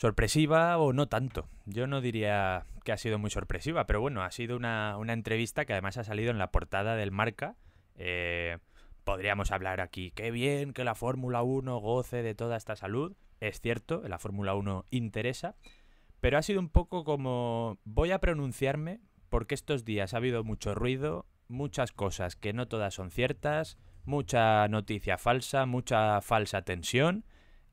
Sorpresiva o no tanto. Yo no diría que ha sido muy sorpresiva, pero bueno, ha sido una, entrevista que además ha salido en la portada del marca. Eh, podríamos hablar aquí, qué bien que la Fórmula 1 goce de toda esta salud. Es cierto, la Fórmula 1 interesa, pero ha sido un poco como voy a pronunciarme porque estos días ha habido mucho ruido, muchas cosas que no todas son ciertas, mucha noticia falsa, mucha falsa tensión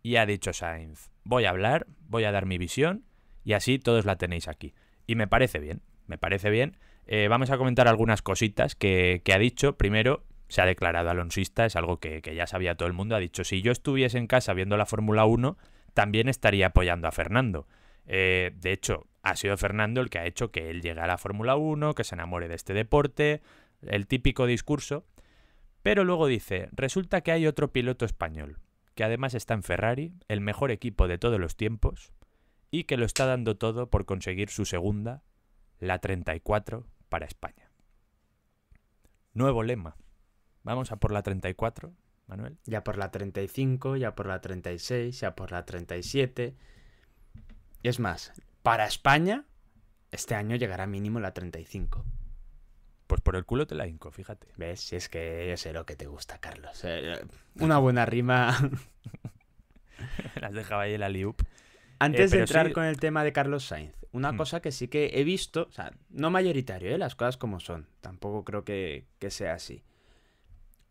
y ha dicho Sainz, voy a hablar, voy a dar mi visión y así todos la tenéis aquí. Y me parece bien, me parece bien. Eh, vamos a comentar algunas cositas que, ha dicho. Primero, se ha declarado alonsista, es algo que, ya sabía todo el mundo. Ha dicho, si yo estuviese en casa viendo la Fórmula 1, también estaría apoyando a Fernando. Eh, de hecho, ha sido Fernando el que ha hecho que él llegue a la Fórmula 1, que se enamore de este deporte, el típico discurso. Pero luego dice, resulta que hay otro piloto español que además está en Ferrari, el mejor equipo de todos los tiempos, y que lo está dando todo por conseguir su segunda, la 34, para España. Nuevo lema. Vamos a por la 34, Manuel. Ya por la 35, ya por la 36, ya por la 37. Y es más, para España, este año llegará mínimo la 35. Pues por el culo te la inco, fíjate. ¿Ves? Si es que yo sé lo que te gusta, Carlos. Eh, eh, una buena rima. Las dejaba ahí en la liup. Antes eh, de entrar con el tema de Carlos Sainz, una cosa que sí que he visto, o sea, no mayoritario, ¿eh? las cosas como son. Tampoco creo que, que sea así.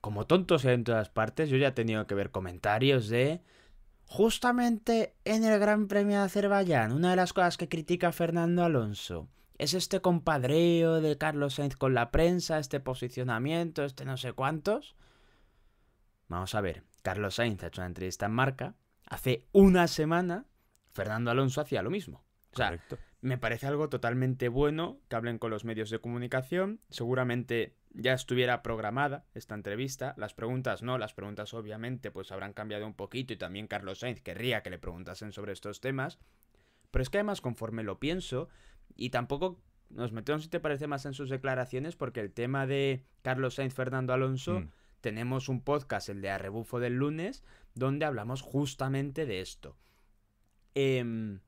Como tontos en todas partes, yo ya he tenido que ver comentarios de. Justamente en el Gran Premio de Azerbaiyán, una de las cosas que critica Fernando Alonso es este compadreo de Carlos Sainz con la prensa, este posicionamiento, este no sé cuántos. Vamos a ver, Carlos Sainz ha hecho una entrevista en marca. Hace una semana, Fernando Alonso hacía lo mismo. O sea, me parece algo totalmente bueno que hablen con los medios de comunicación. Seguramente ya estuviera programada esta entrevista. Las preguntas no, las preguntas obviamente pues habrán cambiado un poquito y también Carlos Sainz querría que le preguntasen sobre estos temas. Pero es que además conforme lo pienso, y tampoco nos metemos, si te parece, más en sus declaraciones, porque el tema de Carlos Sainz, Fernando Alonso, mm. tenemos un podcast, el de Arrebufo del lunes, donde hablamos justamente de esto. Eh,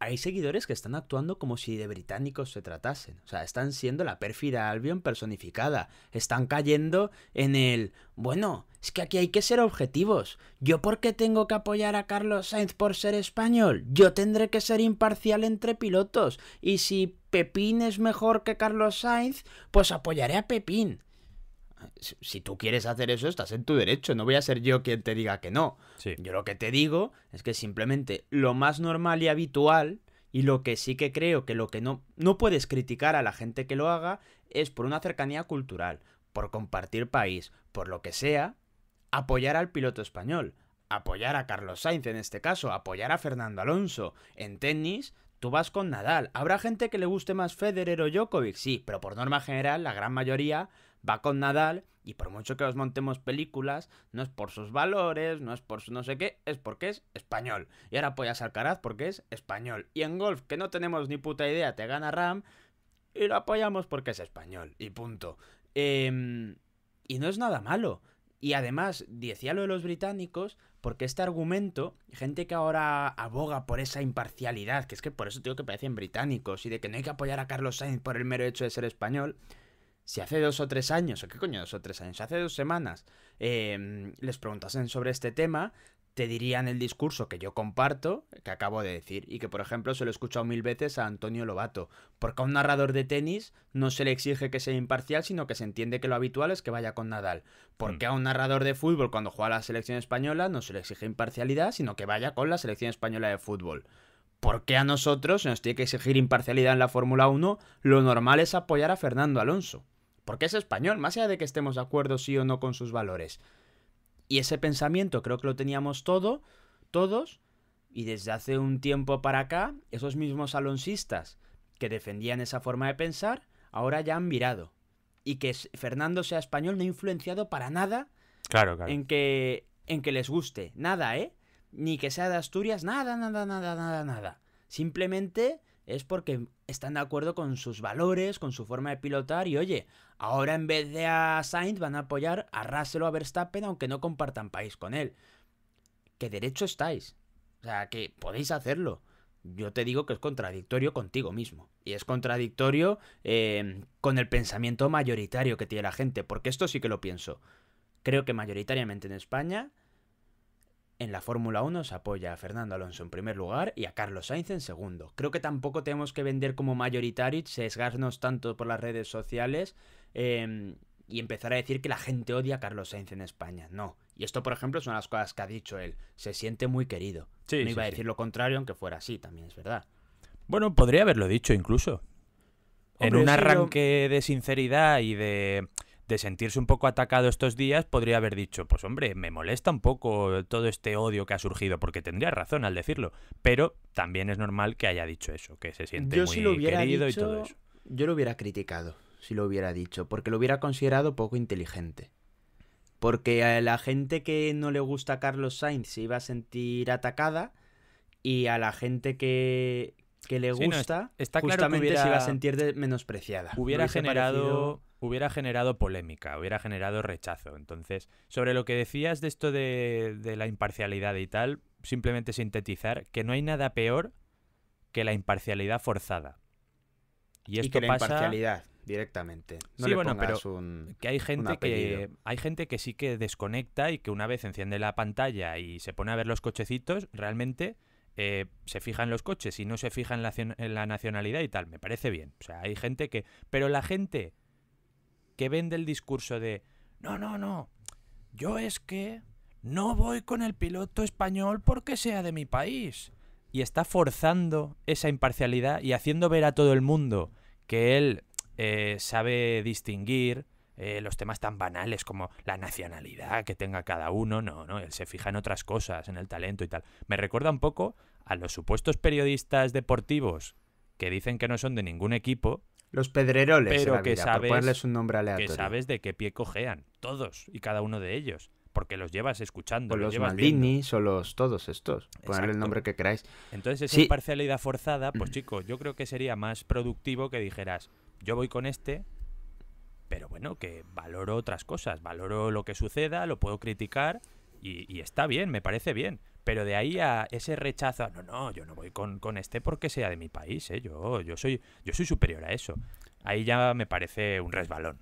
hay seguidores que están actuando como si de británicos se tratasen. O sea, están siendo la pérfida Albion personificada. Están cayendo en el... Bueno, es que aquí hay que ser objetivos. ¿Yo por qué tengo que apoyar a Carlos Sainz por ser español? Yo tendré que ser imparcial entre pilotos. Y si Pepín es mejor que Carlos Sainz, pues apoyaré a Pepín si tú quieres hacer eso, estás en tu derecho. No voy a ser yo quien te diga que no. Yo lo que te digo es que simplemente lo más normal y habitual, y lo que sí que creo que lo que no, no puedes criticar a la gente que lo haga, es por una cercanía cultural, por compartir país, por lo que sea, apoyar al piloto español, apoyar a Carlos Sainz en este caso, apoyar a Fernando Alonso. En tenis, tú vas con Nadal. Habrá gente que le guste más Federer o Djokovic, sí, pero por norma general, la gran mayoría va con Nadal y por mucho que os montemos películas, no es por sus valores, no es por su no sé qué, es porque es español. Y ahora apoyas Caraz porque es español. Y en golf, que no tenemos ni puta idea, te gana Ram y lo apoyamos porque es español. Y punto. Em, y no es nada malo. Y además, decía lo de los británicos, porque este argumento, gente que ahora aboga por esa imparcialidad, que es que por eso digo que parecen británicos, y de que no hay que apoyar a Carlos Sainz por el mero hecho de ser español, si hace dos o tres años, o qué coño dos o tres años, hace dos semanas, em, les preguntasen sobre este tema, te dirían el discurso que yo comparto, que acabo de decir, y que por ejemplo se lo he escuchado mil veces a Antonio Lobato, porque a un narrador de tenis no se le exige que sea imparcial, sino que se entiende que lo habitual es que vaya con Nadal, porque hmm. a un narrador de fútbol cuando juega la selección española no se le exige imparcialidad, sino que vaya con la selección española de fútbol. ¿Por qué a nosotros se nos tiene que exigir imparcialidad en la Fórmula 1? Lo normal es apoyar a Fernando Alonso porque es español, más allá de que estemos de acuerdo sí o no con sus valores. Y ese pensamiento creo que lo teníamos todo, todos, y desde hace un tiempo para acá, esos mismos alonsistas que defendían esa forma de pensar, ahora ya han mirado Y que Fernando sea español no ha influenciado para nada En, que, en que les guste. Nada, ¿eh? Ni que sea de Asturias, nada, nada, nada, nada, nada. Simplemente es porque están de acuerdo con sus valores, con su forma de pilotar y oye, ahora en vez de a Sainz van a apoyar a Russell o a Verstappen aunque no compartan país con él. ¿Qué derecho estáis? O sea, que podéis hacerlo. Yo te digo que es contradictorio contigo mismo. Y es contradictorio eh, con el pensamiento mayoritario que tiene la gente, porque esto sí que lo pienso. Creo que mayoritariamente en España en la Fórmula 1 se apoya a Fernando Alonso en primer lugar y a Carlos Sainz en segundo. Creo que tampoco tenemos que vender como mayoritarios, sesgarnos tanto por las redes sociales em, y empezar a decir que la gente odia a Carlos Sainz en España. No. Y esto, por ejemplo, son las cosas que ha dicho él. Se siente muy querido. no iba a decir lo contrario, aunque fuera así, también es verdad. Bueno, podría haberlo dicho incluso. en un arranque de sinceridad y de de sentirse un poco atacado estos días, podría haber dicho, pues hombre, me molesta un poco todo este odio que ha surgido, porque tendría razón al decirlo, pero también es normal que haya dicho eso, que se siente muy querido y todo eso. Yo lo hubiera criticado, si lo hubiera dicho, porque lo hubiera considerado poco inteligente. Porque a la gente que no le gusta a Carlos Sainz se iba a sentir atacada y a la gente que, que le gusta está claro justamente se iba a sentir menospreciada. Hubiera generado hubiera generado polémica, hubiera generado rechazo. Entonces, sobre lo que decías de esto de, la imparcialidad y tal, simplemente sintetizar que no hay nada peor que la imparcialidad forzada. Y, esto que la imparcialidad directamente. No sí, le bueno, pero un, que hay gente que hay gente que sí que desconecta y que una vez enciende la pantalla y se pone a ver los cochecitos, realmente eh, se fijan en los coches y no se fijan en la, en la nacionalidad y tal. Me parece bien. O sea, hay gente que, pero la gente que vende el discurso de, no, no, no, yo es que no voy con el piloto español porque sea de mi país. Y está forzando esa imparcialidad y haciendo ver a todo el mundo que él eh, sabe distinguir eh, los temas tan banales como la nacionalidad que tenga cada uno. No, no, él se fija en otras cosas, en el talento y tal. Me recuerda un poco a los supuestos periodistas deportivos que dicen que no son de ningún equipo los pedreroles. Pero que ponerles un nombre aleatorio. Que sabes de qué pie cojean. Todos y cada uno de ellos. Porque los llevas escuchando. los, los o los todos estos. poner el nombre que queráis. Entonces, esa parcialidad forzada, pues mm. chico yo creo que sería más productivo que dijeras, yo voy con este, pero bueno, que valoro otras cosas. Valoro lo que suceda, lo puedo criticar y está bien, me parece bien. Pero de ahí a ese rechazo, no, no, yo no voy con, este porque sea de mi país, ¿eh? yo, yo, soy, yo soy superior a eso. Ahí ya me parece un resbalón.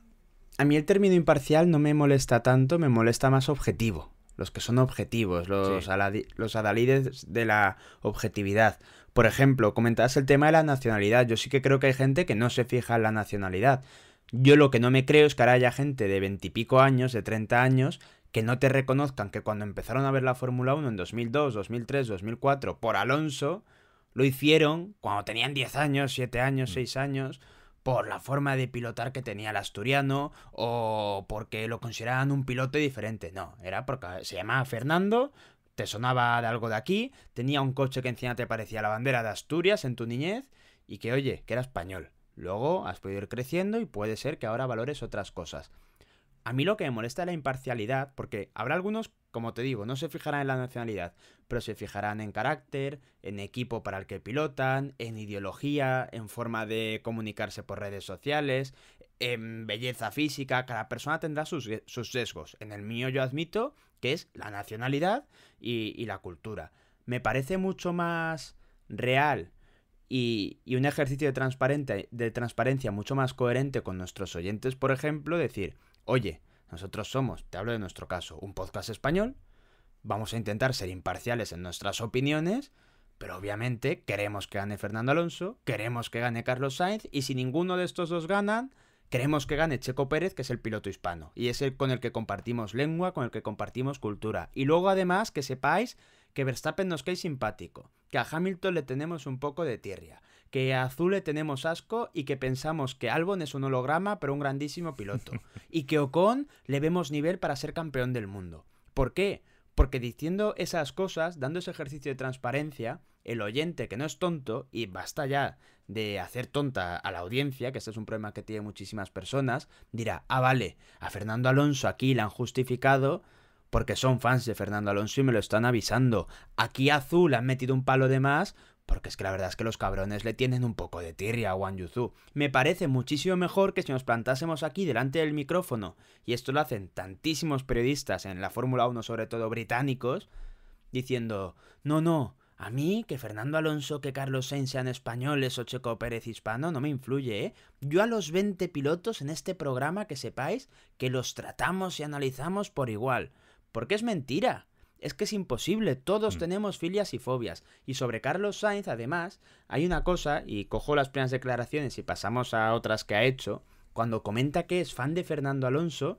A mí el término imparcial no me molesta tanto, me molesta más objetivo. Los que son objetivos, los, los adalides de la objetividad. Por ejemplo, comentabas el tema de la nacionalidad. Yo sí que creo que hay gente que no se fija en la nacionalidad. Yo lo que no me creo es que ahora haya gente de veintipico años, de treinta años, que no te reconozcan que cuando empezaron a ver la Fórmula 1 en 2002, 2003, 2004, por Alonso, lo hicieron cuando tenían 10 años, 7 años, 6 mm. años, por la forma de pilotar que tenía el asturiano o porque lo consideraban un piloto diferente. No, era porque se llamaba Fernando, te sonaba de algo de aquí, tenía un coche que encima te parecía la bandera de Asturias en tu niñez y que, oye, que era español. Luego has podido ir creciendo y puede ser que ahora valores otras cosas. A mí lo que me molesta es la imparcialidad, porque habrá algunos, como te digo, no se fijarán en la nacionalidad, pero se fijarán en carácter, en equipo para el que pilotan, en ideología, en forma de comunicarse por redes sociales, en belleza física, cada persona tendrá sus, sesgos. En el mío yo admito que es la nacionalidad y, la cultura. Me parece mucho más real y, un ejercicio de transparencia mucho más coherente con nuestros oyentes, por ejemplo, decir, oye, nosotros somos, te hablo de nuestro caso, un podcast español, vamos a intentar ser imparciales en nuestras opiniones, pero obviamente queremos que gane Fernando Alonso, queremos que gane Carlos Sainz, y si ninguno de estos dos ganan, queremos que gane Checo Pérez, que es el piloto hispano, y es el con el que compartimos lengua, con el que compartimos cultura. Y luego además que sepáis que Verstappen nos cae simpático, que a Hamilton le tenemos un poco de tierra, que a Azul le tenemos asco y que pensamos que Albon es un holograma, pero un grandísimo piloto. y que Ocon le vemos nivel para ser campeón del mundo. ¿Por qué? Porque diciendo esas cosas, dando ese ejercicio de transparencia, el oyente que no es tonto, y basta ya de hacer tonta a la audiencia, que este es un problema que tiene muchísimas personas, dirá, ah, vale, a Fernando Alonso aquí la han justificado porque son fans de Fernando Alonso y me lo están avisando. Aquí Azul han metido un palo de más porque es que la verdad es que los cabrones le tienen un poco de tirria a Wang Yuzu. Me parece muchísimo mejor que si nos plantásemos aquí delante del micrófono, y esto lo hacen tantísimos periodistas en la Fórmula 1, sobre todo británicos, diciendo, no, no, a mí que Fernando Alonso, que Carlos Sainz sean españoles o Checo Pérez hispano, no me influye, ¿eh? Yo a los 20 pilotos en este programa que sepáis que los tratamos y analizamos por igual, porque es mentira. Es que es imposible, todos mm. tenemos filias y fobias. Y sobre Carlos Sainz, además, hay una cosa, y cojo las primeras declaraciones y pasamos a otras que ha hecho, cuando comenta que es fan de Fernando Alonso,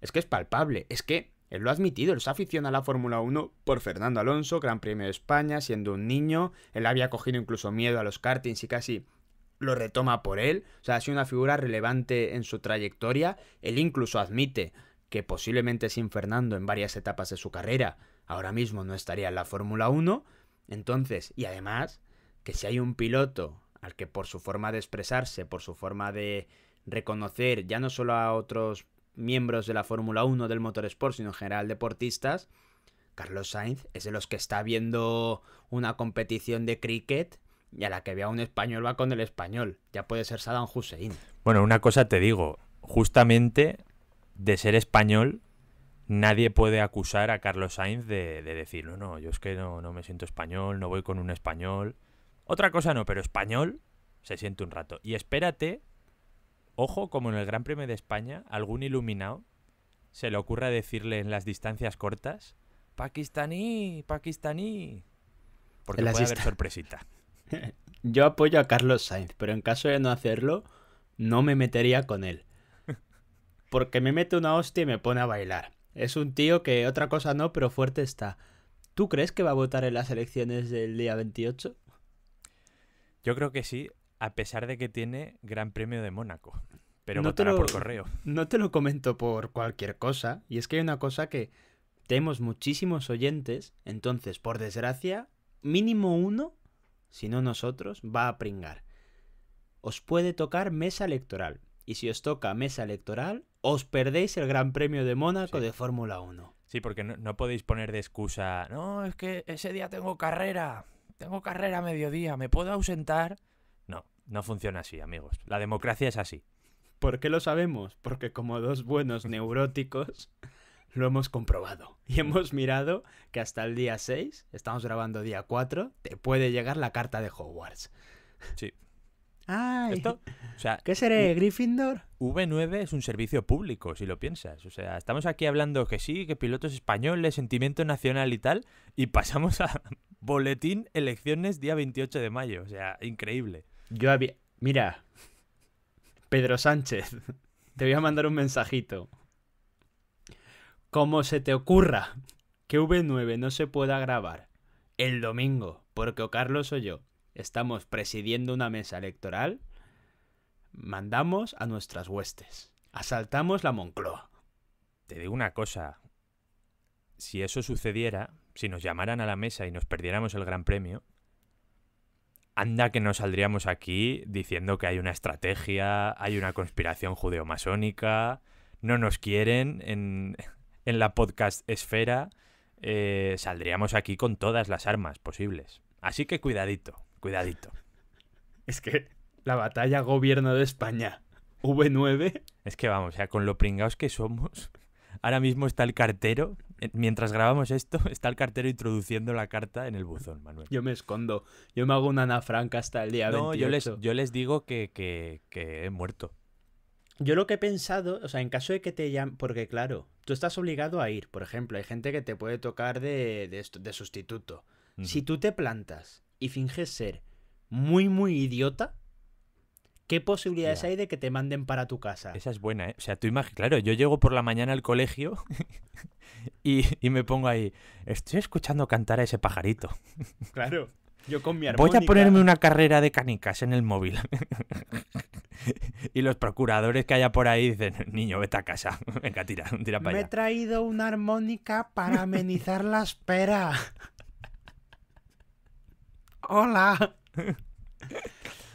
es que es palpable, es que él lo ha admitido, él se aficiona a la Fórmula 1 por Fernando Alonso, Gran Premio de España, siendo un niño, él había cogido incluso miedo a los kartings y casi lo retoma por él, o sea, ha sido una figura relevante en su trayectoria, él incluso admite que posiblemente sin Fernando en varias etapas de su carrera ahora mismo no estaría en la Fórmula 1. Entonces, y además, que si hay un piloto al que por su forma de expresarse, por su forma de reconocer ya no solo a otros miembros de la Fórmula 1 del motorsport, sino en general deportistas, Carlos Sainz es de los que está viendo una competición de cricket y a la que vea un español va con el español. Ya puede ser Saddam Hussein. Bueno, una cosa te digo, justamente de ser español nadie puede acusar a Carlos Sainz de, decir, no, no, yo es que no, no, me siento español, no voy con un español. Otra cosa no, pero español se siente un rato. Y espérate, ojo, como en el Gran Premio de España, algún iluminado se le ocurra decirle en las distancias cortas, pakistaní, pakistaní. Porque puede haber sorpresita. yo apoyo a Carlos Sainz, pero en caso de no hacerlo, no me metería con él. Porque me mete una hostia y me pone a bailar. Es un tío que otra cosa no, pero fuerte está. ¿Tú crees que va a votar en las elecciones del día 28? Yo creo que sí, a pesar de que tiene Gran Premio de Mónaco. Pero no votará por correo. No te lo comento por cualquier cosa. Y es que hay una cosa que tenemos muchísimos oyentes. Entonces, por desgracia, mínimo uno, si no nosotros, va a pringar. Os puede tocar mesa electoral. Y si os toca mesa electoral, os perdéis el Gran Premio de Mónaco de Fórmula 1. Sí, porque no, no, podéis poner de excusa, no, es que ese día tengo carrera, tengo carrera a mediodía, ¿me puedo ausentar? No, no funciona así, amigos. La democracia es así. ¿Por qué lo sabemos? Porque como dos buenos neuróticos lo hemos comprobado. Y hemos mirado que hasta el día 6, estamos grabando día 4, te puede llegar la carta de Hogwarts. Sí. ¿Esto? sea, ¿Qué seré, Gryffindor? V9 es un servicio público, si lo piensas. O sea, estamos aquí hablando que sí, que pilotos españoles, sentimiento nacional y tal, y pasamos a boletín elecciones día 28 de mayo. O sea, increíble. Yo había... Mira, Pedro Sánchez, te voy a mandar un mensajito. Como se te ocurra que V9 no se pueda grabar el domingo, porque o Carlos o yo, estamos presidiendo una mesa electoral, mandamos a nuestras huestes, asaltamos la Moncloa. Te digo una cosa, si eso sucediera, si nos llamaran a la mesa y nos perdiéramos el Gran Premio, anda que no saldríamos aquí diciendo que hay una estrategia, hay una conspiración judeo-masónica, no nos quieren en, la podcast esfera, eh, saldríamos aquí con todas las armas posibles. Así que cuidadito. Cuidadito. Es que la batalla gobierno de España. V9. Es que vamos, o sea, con lo pringados que somos. Ahora mismo está el cartero. Eh, mientras grabamos esto, está el cartero introduciendo la carta en el buzón, Manuel. Yo me escondo. Yo me hago una Ana Franca hasta el día no, Yo les, yo les digo que, que, he muerto. Yo lo que he pensado, o sea, en caso de que te llamen, porque claro, tú estás obligado a ir, por ejemplo, hay gente que te puede tocar de, de, de sustituto. Si tú te plantas y finges ser muy, muy idiota, ¿qué posibilidades hay de que te manden para tu casa? Esa es buena, ¿eh? O sea, tú imagen claro, yo llego por la mañana al colegio y, y, me pongo ahí, estoy escuchando cantar a ese pajarito. Claro, yo con mi armónica. Voy a ponerme una carrera de canicas en el móvil. y los procuradores que haya por ahí dicen, niño, vete a casa, venga, tira, tira para allá. Me he traído una armónica para amenizar la espera. Hola.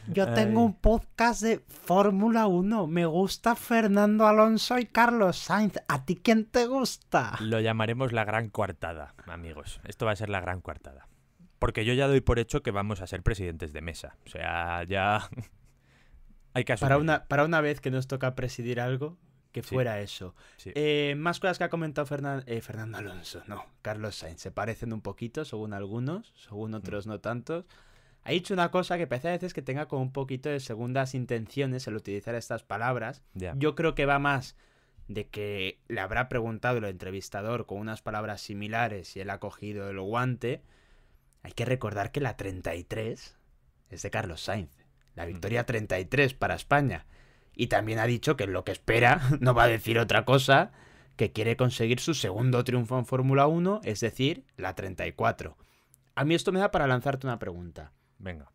Yo tengo un podcast de Fórmula 1. Me gusta Fernando Alonso y Carlos Sainz. ¿A ti quién te gusta? Lo llamaremos la gran coartada, amigos. Esto va a ser la gran coartada. Porque yo ya doy por hecho que vamos a ser presidentes de mesa. O sea, ya. Hay que asumir. Para una, para una vez que nos toca presidir algo, que fuera eso. Eh, más cosas que ha comentado eh, Fernando Alonso, no, Carlos Sainz. Se parecen un poquito, según algunos, según mm. otros no tantos. Ha dicho una cosa que parece a veces que tenga como un poquito de segundas intenciones el utilizar estas palabras. Yo creo que va más de que le habrá preguntado el entrevistador con unas palabras similares y él ha cogido el guante. Hay que recordar que la 33 es de Carlos Sainz. La mm. victoria 33 para España y también ha dicho que lo que espera, no va a decir otra cosa, que quiere conseguir su segundo triunfo en Fórmula 1, es decir, la 34. A mí esto me da para lanzarte una pregunta. Venga.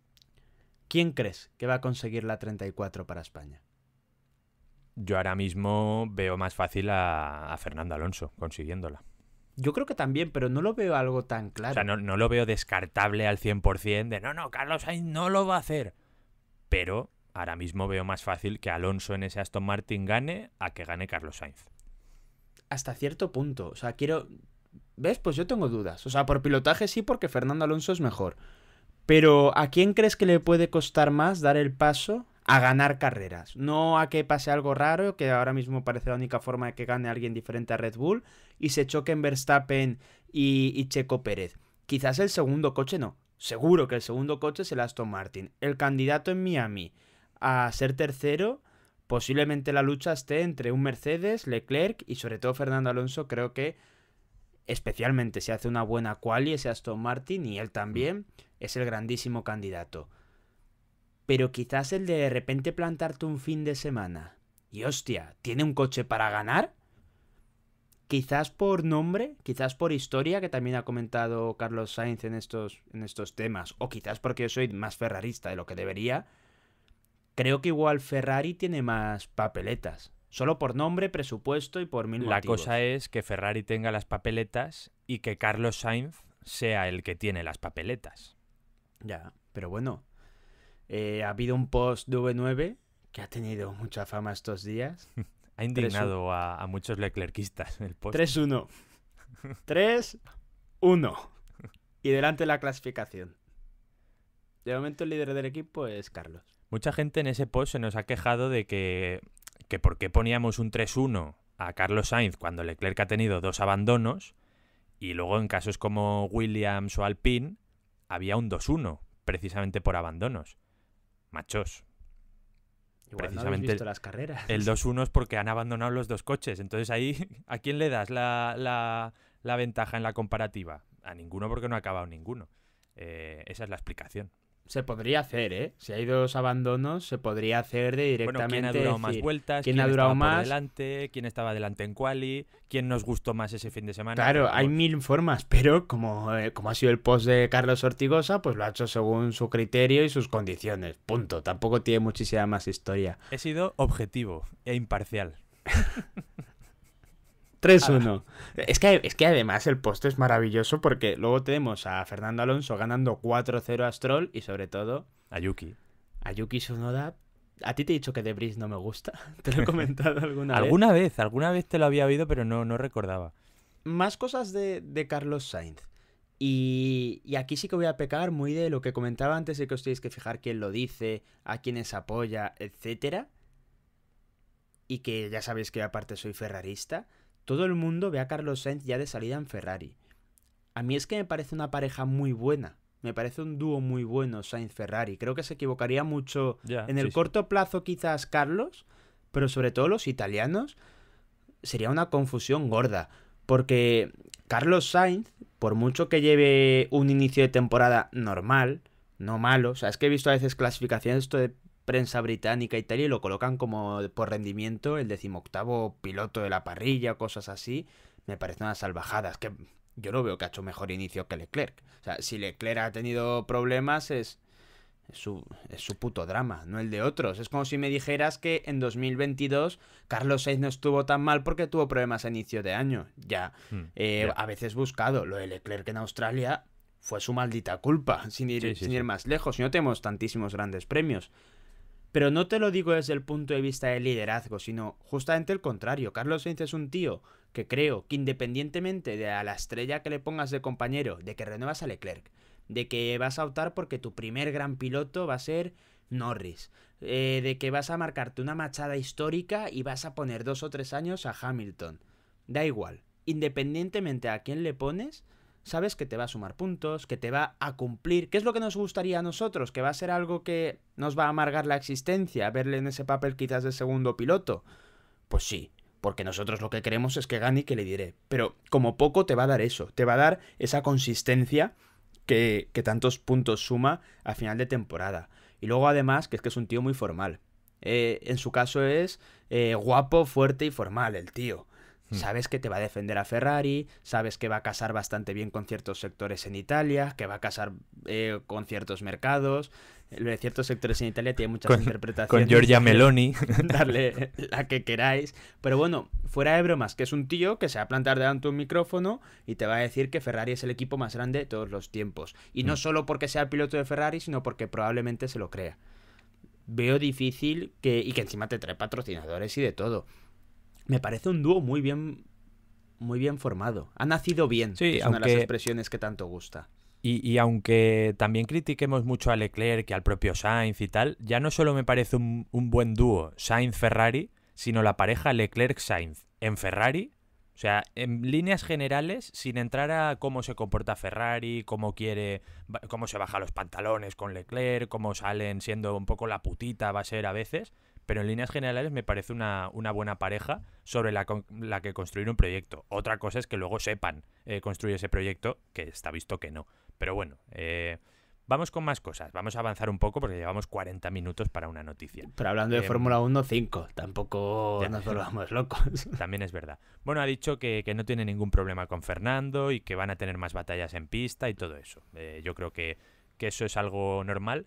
¿Quién crees que va a conseguir la 34 para España? Yo ahora mismo veo más fácil a, Fernando Alonso consiguiéndola. Yo creo que también, pero no lo veo algo tan claro. O sea, no, lo veo descartable al 100% de no, no, Carlos Sainz no lo va a hacer. Pero ahora mismo veo más fácil que Alonso en ese Aston Martin gane a que gane Carlos Sainz. Hasta cierto punto. O sea, quiero. ¿Ves? Pues yo tengo dudas. O sea, por pilotaje sí, porque Fernando Alonso es mejor. Pero ¿a quién crees que le puede costar más dar el paso a ganar carreras? No a que pase algo raro, que ahora mismo parece la única forma de que gane alguien diferente a Red Bull, y se choquen Verstappen y, y Checo Pérez. Quizás el segundo coche no. Seguro que el segundo coche es el Aston Martin. El candidato en Miami a ser tercero, posiblemente la lucha esté entre un Mercedes, Leclerc y sobre todo Fernando Alonso. Creo que especialmente si hace una buena quali ese Aston Martin y él también es el grandísimo candidato. Pero quizás el de de repente plantarte un fin de semana y hostia, ¿tiene un coche para ganar? Quizás por nombre, quizás por historia, que también ha comentado Carlos Sainz en estos, en estos temas, o quizás porque yo soy más ferrarista de lo que debería, Creo que igual Ferrari tiene más papeletas. Solo por nombre, presupuesto y por mil La cosa es que Ferrari tenga las papeletas y que Carlos Sainz sea el que tiene las papeletas. Ya, pero bueno. Eh, ha habido un post de V9 que ha tenido mucha fama estos días. ha indignado a, muchos leclerquistas el post. 3-1. 3-1. Y delante la clasificación. De momento el líder del equipo es Carlos. Mucha gente en ese post se nos ha quejado de que, que por qué poníamos un 3-1 a Carlos Sainz cuando Leclerc ha tenido dos abandonos y luego en casos como Williams o Alpine había un 2-1 precisamente por abandonos. Machos. precisamente visto las carreras. El 2-1 es porque han abandonado los dos coches. Entonces ahí, ¿a quién le das la, la, ventaja en la comparativa? A ninguno porque no ha acabado ninguno. Eh, esa es la explicación. Se podría hacer, ¿eh? Si hay dos abandonos, se podría hacer de directamente. ¿Quién ha durado más vueltas? ¿Quién, ha durado más? adelante, ¿Quién estaba adelante en quali? ¿Quién nos gustó más ese fin de semana? Claro, hay mil formas, pero como, eh, como ha sido el post de Carlos Ortigosa, pues lo ha hecho según su criterio y sus condiciones. Punto. Tampoco tiene muchísima más historia. He sido objetivo e imparcial. 3-1. Es que, es que además el post es maravilloso porque luego tenemos a Fernando Alonso ganando 4-0 a Stroll y sobre todo... A Yuki. A Yuki Sunoda. A ti te he dicho que Debris no me gusta. Te lo he comentado alguna vez. Alguna vez, alguna vez te lo había oído, pero no, no recordaba. Más cosas de, de Carlos Sainz. Y, aquí sí que voy a pecar muy de lo que comentaba antes de que os tenéis que fijar quién lo dice, a quiénes apoya, etcétera. Y que ya sabéis que aparte soy ferrarista. Todo el mundo ve a Carlos Sainz ya de salida en Ferrari. A mí es que me parece una pareja muy buena. Me parece un dúo muy bueno Sainz-Ferrari. Creo que se equivocaría mucho en el corto plazo quizás Carlos, pero sobre todo los italianos. Sería una confusión gorda. Porque Carlos Sainz, por mucho que lleve un inicio de temporada normal, no malo, o sea, es que he visto a veces clasificaciones de prensa británica y tal, y lo colocan como por rendimiento el decimoctavo piloto de la parrilla, cosas así. Me parecen unas salvajadas, que yo no veo que ha hecho mejor inicio que Leclerc. O sea, si Leclerc ha tenido problemas es, su, es su puto drama, no el de otros. Es como si me dijeras que en 2022 Carlos Sainz no estuvo tan mal porque tuvo problemas a inicio de año. Ya, hmm, eh, a veces buscado. Lo de Leclerc en Australia fue su maldita culpa, sin ir, más lejos. Y no tenemos tantísimos grandes premios. Pero no te lo digo desde el punto de vista del liderazgo, sino justamente el contrario. Carlos Sainz es un tío que creo que independientemente de a la estrella que le pongas de compañero, de que renuevas a Leclerc, de que vas a optar porque tu primer gran piloto va a ser Norris, eh, de que vas a marcarte una machada histórica y vas a poner dos o tres años a Hamilton. Da igual, independientemente a quién le pones, sabes que te va a sumar puntos, que te va a cumplir, ¿Qué es lo que nos gustaría a nosotros, que va a ser algo que nos va a amargar la existencia, verle en ese papel quizás de segundo piloto. Pues sí, porque nosotros lo que queremos es que gane y que le diré. Pero como poco te va a dar eso, te va a dar esa consistencia que, tantos puntos suma a final de temporada. Y luego además que es que es un tío muy formal. Eh, en su caso es eh, guapo, fuerte y formal el tío. Hmm. Sabes que te va a defender a Ferrari, sabes que va a casar bastante bien con ciertos sectores en Italia, que va a casar eh, con ciertos mercados. Lo de ciertos sectores en Italia tiene muchas interpretaciones. Con Giorgia Meloni. Darle la que queráis. Pero bueno, fuera de bromas, que es un tío que se va a plantar delante un micrófono y te va a decir que Ferrari es el equipo más grande de todos los tiempos. Y no hmm. solo porque sea el piloto de Ferrari, sino porque probablemente se lo crea veo difícil que. y que encima te trae patrocinadores y de todo me parece un dúo muy bien, muy bien formado. Ha nacido bien, es una de las expresiones que tanto gusta. Y, y, aunque también critiquemos mucho a Leclerc, y al propio Sainz y tal, ya no solo me parece un, un buen dúo Sainz-Ferrari, sino la pareja Leclerc-Sainz en Ferrari. O sea, en líneas generales, sin entrar a cómo se comporta Ferrari, cómo quiere, cómo se baja los pantalones con Leclerc, cómo salen siendo un poco la putita va a ser a veces, pero en líneas generales me parece una, buena pareja sobre la, la, que construir un proyecto. Otra cosa es que luego sepan eh, construir ese proyecto, que está visto que no. Pero bueno, eh, vamos con más cosas. Vamos a avanzar un poco porque llevamos 40 minutos para una noticia. Pero hablando de em, Fórmula 1, 5. Tampoco nos volvamos locos. También es verdad. Bueno, ha dicho que, no tiene ningún problema con Fernando y que van a tener más batallas en pista y todo eso. Eh, yo creo que, que eso es algo normal.